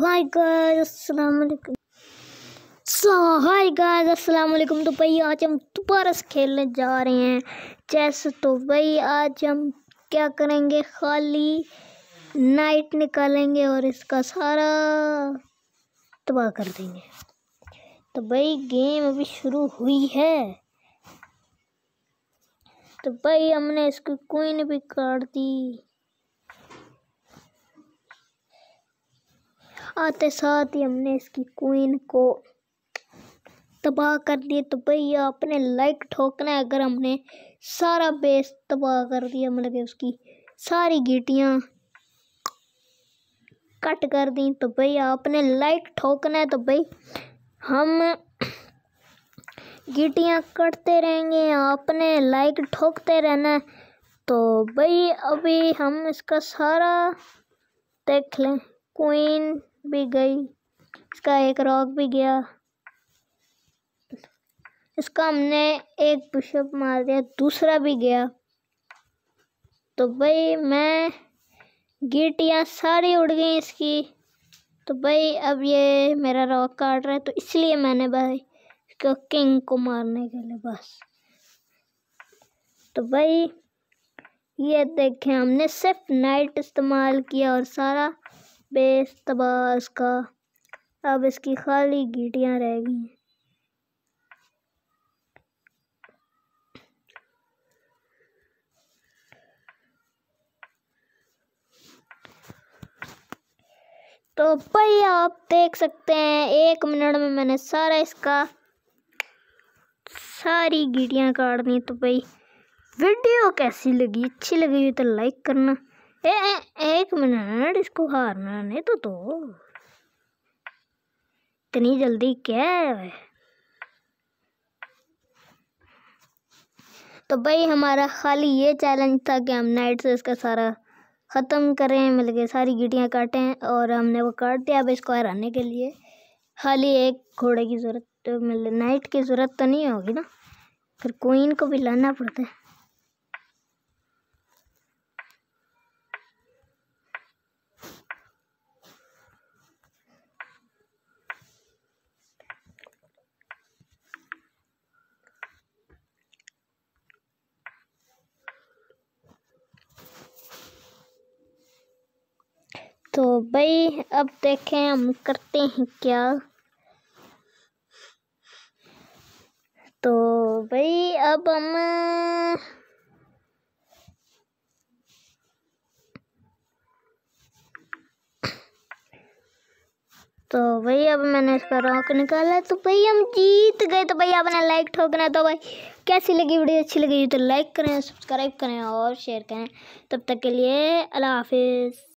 hi guys अस्सलाम वालेकुम सो hi guys अस्सलाम वालेकुम तो भाई आज हम दोबारा से खेलने जा रहे हैं चेस तो भाई आज हम क्या करेंगे खाली नाइट निकालेंगे और इसका सारा तबाह कर देंगे तो भाई गेम अभी शुरू हुई है तो भाई हमने इसकी क्वीन भी काट दी आते साथ ही हमने इसकी क्वीन को तबाह कर दिया तो भैया अपने लाइक ठोकना है अगर हमने सारा बेस तबाह कर दिया मतलब उसकी सारी गिटियाँ कट कर दी तो भैया अपने लाइक ठोकना है तो भाई हम गिटियाँ कटते रहेंगे आपने लाइक ठोकते रहना है तो भाई अभी हम इसका सारा देख लें क्वीन भी गई इसका एक रॉक भी गया इसका हमने एक पुशअप मार दिया दूसरा भी गया तो भाई मैं गिटियाँ सारी उड़ गई इसकी तो भाई अब ये मेरा रॉक काट रहा है तो इसलिए मैंने भाई इसको किंग को मारने के लिए बस तो भाई ये देखें हमने सिर्फ नाइट इस्तेमाल किया और सारा बेतबा इसका अब इसकी खाली गीटियाँ रह गई हैं तो भाई आप देख सकते हैं एक मिनट में मैंने सारा इसका सारी गिटियाँ काट दी तो भाई वीडियो कैसी लगी अच्छी लगी हुई तो लाइक करना ए, ए, एक मिनट इसको हारना नहीं तो तो इतनी जल्दी क्या है तो भाई हमारा खाली ये चैलेंज था कि हम नाइट से इसका सारा ख़त्म करें मिल के सारी गिटियाँ काटें और हमने वो काट दिया अब इसको हराने के लिए खाली एक घोड़े की ज़रूरत तो मिल नाइट की ज़रूरत तो नहीं होगी ना फिर क्वीन को भी लाना पड़ता है तो भाई अब देखें हम करते हैं क्या तो भाई अब हम तो भाई अब मैंने इसका रॉक निकाला तो भाई हम जीत गए तो भाई आपने लाइक ठोकना तो भाई कैसी लगी वीडियो अच्छी लगी तो लाइक करें सब्सक्राइब करें और शेयर करें तब तक के लिए अल्लाह हाफिज़